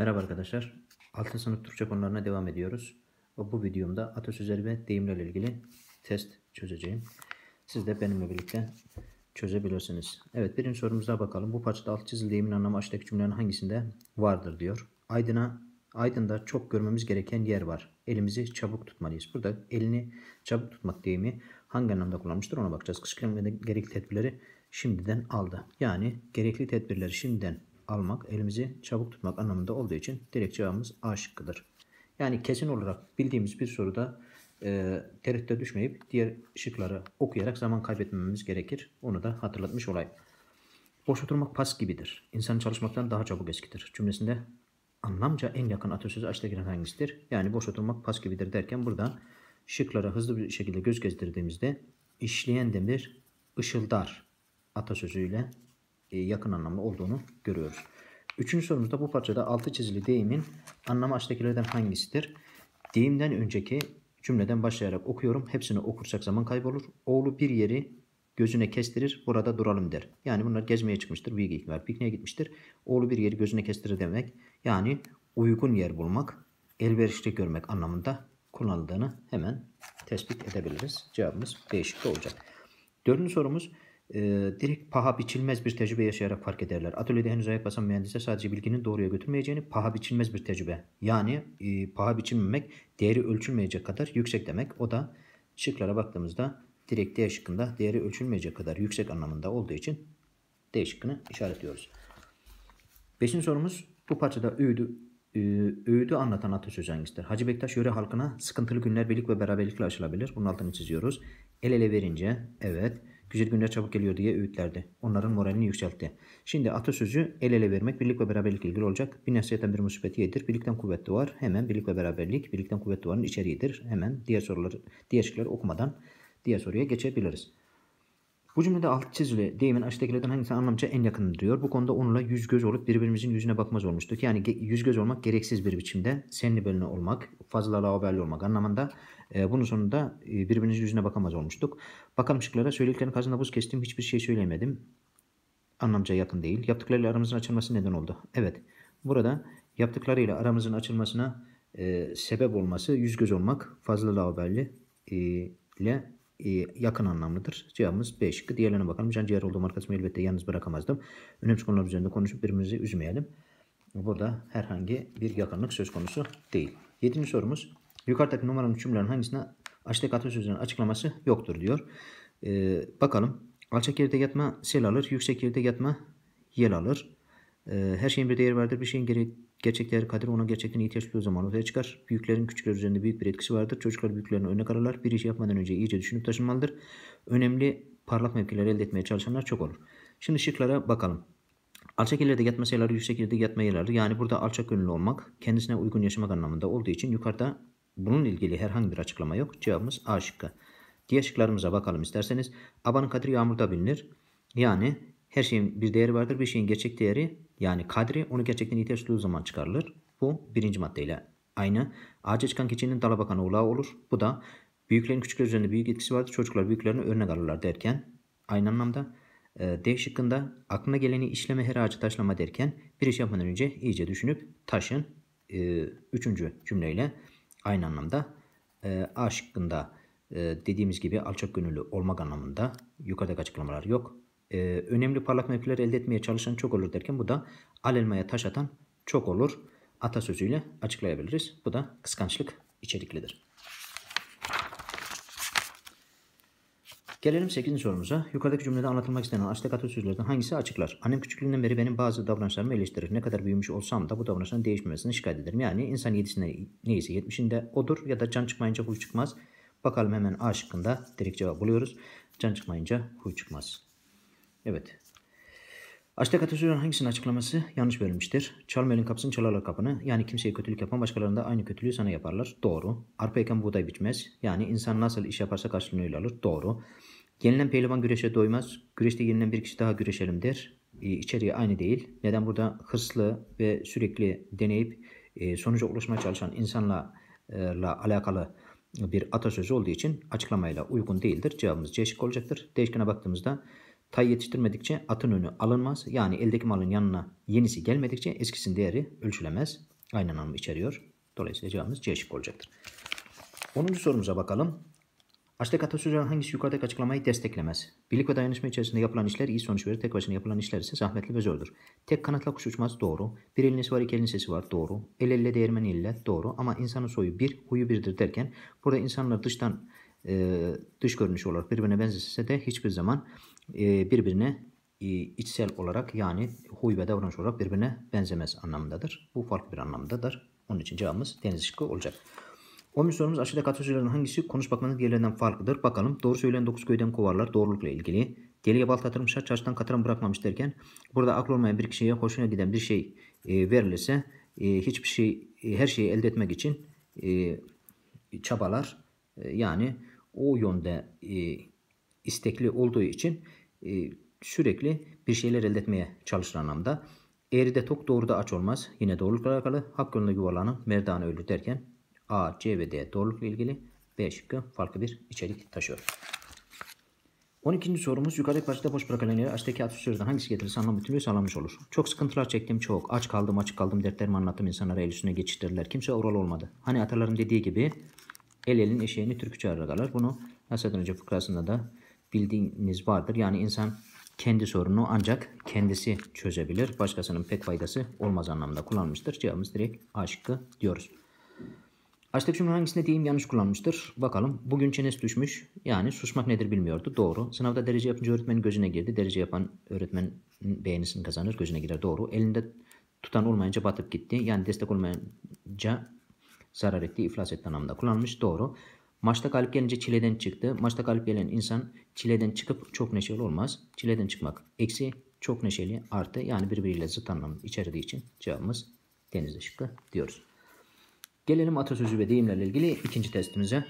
Merhaba arkadaşlar. Altı sınıf Türkçe konularına devam ediyoruz. bu videomda atasözleri ve deyimlerle ilgili test çözeceğim. Siz de benimle birlikte çözebilirsiniz. Evet birinci sorumuza bakalım. Bu parçada alt çizili deyimin anlamı aşağıdaki cümlelerin hangisinde vardır diyor. Aydın'a Aydın'da çok görmemiz gereken yer var. Elimizi çabuk tutmalıyız. Burada elini çabuk tutmak deyimi hangi anlamda kullanmıştır ona bakacağız. Kışkırtmada gerekli tedbirleri şimdiden aldı. Yani gerekli tedbirleri şimdiden almak, elimizi çabuk tutmak anlamında olduğu için direkt cevabımız A şıkkıdır. Yani kesin olarak bildiğimiz bir soruda e, tereddüte düşmeyip diğer şıkları okuyarak zaman kaybetmememiz gerekir. Onu da hatırlatmış olayım. Boş oturmak pas gibidir. İnsan çalışmaktan daha çabuk eskidir. Cümlesinde anlamca en yakın atasözü açta giren hangisidir? Yani boş oturmak pas gibidir derken burada şıklara hızlı bir şekilde göz gezdirdiğimizde işleyen demir ışıldar atasözüyle e, yakın anlamlı olduğunu görüyoruz. Üçüncü sorumuzda bu parçada altı çizili deyimin anlamı aşağıdakilerden hangisidir? Deyimden önceki cümleden başlayarak okuyorum. Hepsini okursak zaman kaybolur. Oğlu bir yeri gözüne kestirir burada duralım der. Yani bunlar gezmeye çıkmıştır. Büyük ihtimal pikniğe gitmiştir. Oğlu bir yeri gözüne kestirir demek. Yani uygun yer bulmak, elverişli görmek anlamında kullanıldığını hemen tespit edebiliriz. Cevabımız değişik olacak. Dördüncü sorumuz e, direkt paha biçilmez bir tecrübe yaşayarak fark ederler. Atölyede henüz ayak basan mühendise sadece bilginin doğruya götürmeyeceğini paha biçilmez bir tecrübe. Yani e, paha biçilmemek değeri ölçülmeyecek kadar yüksek demek. O da şıklara baktığımızda direkt D şıkkında değeri ölçülmeyecek kadar yüksek anlamında olduğu için D şıkkını işaretliyoruz. Beşinci sorumuz bu parçada öğüdü, e, öğüdü anlatan atasözü hangisidir? Hacı Bektaş yöre halkına sıkıntılı günler birlik ve beraberlikle aşılabilir. Bunun altını çiziyoruz. El ele verince evet güzel günler çabuk geliyor diye öğütlerdi. Onların moralini yükseltti. Şimdi atasözü el ele vermek birlik ve beraberlik ilgili olacak. Bir nasihatten bir musibeti yedir. Birlikten kuvvet doğar. Hemen birlik ve beraberlik. Birlikten kuvvet doğanın içeriğidir. Hemen diğer soruları, diğer şıkları okumadan diğer soruya geçebiliriz. Bu cümlede alt çizili deyimin aşağıdakilerden hangisi anlamca en yakındır diyor. Bu konuda onunla yüz göz olup birbirimizin yüzüne bakmaz olmuştuk. Yani yüz göz olmak gereksiz bir biçimde senli bölüne olmak, fazla lavaberli olmak anlamında. E, bunun sonunda e, birbirinizin yüzüne bakamaz olmuştuk. Bakalım söylediklerini söylediklerin kazında buz kestim hiçbir şey söyleyemedim. Anlamca yakın değil. Yaptıklarıyla aramızın açılması neden oldu. Evet burada yaptıklarıyla aramızın açılmasına e, sebep olması yüz göz olmak, fazla lavaberli e, ile e, yakın anlamlıdır. Cevabımız B şıkkı. Diğerlerine bakalım. Can ciğer olduğum arkadaşımı elbette yalnız bırakamazdım. Önemli konular üzerinde konuşup birbirimizi üzmeyelim. Burada herhangi bir yakınlık söz konusu değil. Yedinci sorumuz. Yukarıdaki numaranın cümlelerin hangisine açlık atasözünün açıklaması yoktur diyor. Ee, bakalım. Alçak yerde yatma sel alır. Yüksek yerde yatma yel alır. Ee, her şeyin bir değeri vardır. Bir şeyin geri Gerçek değer kadir ona gerçekten ihtiyaç duyduğu zaman ortaya çıkar. Büyüklerin küçükler üzerinde büyük bir etkisi vardır. Çocuklar büyüklerini örnek ararlar. Bir iş yapmadan önce iyice düşünüp taşınmalıdır. Önemli parlak mevkiler elde etmeye çalışanlar çok olur. Şimdi şıklara bakalım. Alçak ileride yatma sayıları yüksek yerde yatma sayıları yani burada alçak gönüllü olmak kendisine uygun yaşamak anlamında olduğu için yukarıda bunun ilgili herhangi bir açıklama yok. Cevabımız A şıkkı. Diğer şıklarımıza bakalım isterseniz. Abanın kadri yağmurda bilinir. Yani her şeyin bir değeri vardır. Bir şeyin gerçek değeri yani kadri onu gerçekten ihtiyaç duyduğu zaman çıkarılır. Bu birinci maddeyle aynı. Ağaca çıkan kişinin dala bakan oğlağı olur. Bu da büyüklerin küçükler üzerinde büyük etkisi vardır. Çocuklar büyüklerini örnek alırlar derken aynı anlamda e, D şıkkında aklına geleni işleme her ağacı taşlama derken bir iş yapmadan önce iyice düşünüp taşın. E, üçüncü cümleyle aynı anlamda e, A şıkkında dediğimiz gibi alçak gönüllü olmak anlamında yukarıdaki açıklamalar yok e, önemli parlak mevkiler elde etmeye çalışan çok olur derken bu da alelmaya taş atan çok olur atasözüyle açıklayabiliriz. Bu da kıskançlık içeriklidir. Gelelim 8. sorumuza. Yukarıdaki cümlede anlatılmak istenen Aztek atasözlerden hangisi açıklar? Annem küçüklüğünden beri benim bazı davranışlarımı eleştirir. Ne kadar büyümüş olsam da bu davranışların değişmemesini şikayet ederim. Yani insan yedisinde neyse yetmişinde odur ya da can çıkmayınca huy çıkmaz. Bakalım hemen A şıkkında direkt cevap buluyoruz. Can çıkmayınca huy çıkmaz. Evet. Açlık Atatürk'ün hangisinin açıklaması yanlış verilmiştir? Çalmayalım kapısını çalarlar kapını. Yani kimseye kötülük yapan başkalarında aynı kötülüğü sana yaparlar. Doğru. Arpa eken buğday bitmez. Yani insan nasıl iş yaparsa karşılığını alır. Doğru. Yenilen pehlivan güreşe doymaz. Güreşte yenilen bir kişi daha güreşelim der. Ee, İçeriği aynı değil. Neden burada hırslı ve sürekli deneyip e, sonuca ulaşmaya çalışan insanla e, la alakalı bir atasözü olduğu için açıklamayla uygun değildir. Cevabımız C olacaktır. Değişkene baktığımızda Tay yetiştirmedikçe atın önü alınmaz. Yani eldeki malın yanına yenisi gelmedikçe eskisinin değeri ölçülemez. aynı anlamı içeriyor. Dolayısıyla cevabımız C şıkkı olacaktır. 10. sorumuza bakalım. Açlık atasözleri hangisi yukarıdaki açıklamayı desteklemez? Birlik ve dayanışma içerisinde yapılan işler iyi sonuç verir. Tek başına yapılan işler ise zahmetli ve zordur. Tek kanatla kuş uçmaz doğru. Bir elin sesi var iki elin sesi var doğru. El elle değirmen ile doğru. Ama insanın soyu bir huyu birdir derken burada insanlar dıştan e, dış görünüş olarak birbirine benzese de hiçbir zaman e, birbirine e, içsel olarak yani huy ve davranış olarak birbirine benzemez anlamındadır. Bu farklı bir anlamdadır. Onun için cevabımız deniz şıkkı olacak. 11 sorumuz aşağıda kategorilerin hangisi konuş bakmanın diğerlerinden farklıdır? Bakalım. Doğru söyleyen 9 köyden kovarlar doğrulukla ilgili. Deliye bal tatırmışlar çarşıdan katran bırakmamış derken burada akıl olmayan bir kişiye hoşuna giden bir şey e, verilirse e, hiçbir şey e, her şeyi elde etmek için e, çabalar e, yani o yönde e, istekli olduğu için ee, sürekli bir şeyler elde etmeye çalışır anlamda. de tok doğru da aç olmaz. Yine doğrulukla alakalı hak yolunda yuvarlanan merdanı ölür derken A, C ve D doğrulukla ilgili B şıkkı farklı bir içerik taşıyor. 12. sorumuz yukarıdaki parçada boş bırakılan yere açtaki atasözden hangisi getirirse anlam bütünlüğü sağlamış olur. Çok sıkıntılar çektim çok. Aç kaldım açık kaldım dertlerimi anlattım insanlara el üstüne geçiştirdiler. Kimse oral olmadı. Hani atalarım dediği gibi el elin eşeğini türkü çağırarak alar. Bunu Hasan Hoca fıkrasında da bildiğiniz vardır. Yani insan kendi sorunu ancak kendisi çözebilir. Başkasının pek faydası olmaz anlamında kullanmıştır. Cevabımız direkt A diyoruz. Açlık şunun hangisinde diyeyim yanlış kullanmıştır. Bakalım. Bugün çenesi düşmüş. Yani susmak nedir bilmiyordu. Doğru. Sınavda derece yapınca öğretmenin gözüne girdi. Derece yapan öğretmen beğenisini kazanır. Gözüne girer. Doğru. Elinde tutan olmayınca batıp gitti. Yani destek olmayınca zarar etti. iflas etti anlamında kullanmış. Doğru. Maçta galip gelince çileden çıktı. Maçta galip gelen insan çileden çıkıp çok neşeli olmaz. Çileden çıkmak eksi çok neşeli artı yani birbiriyle zıt anlam içerdiği için cevabımız deniz ışıklı diyoruz. Gelelim atasözü ve deyimlerle ilgili ikinci testimize.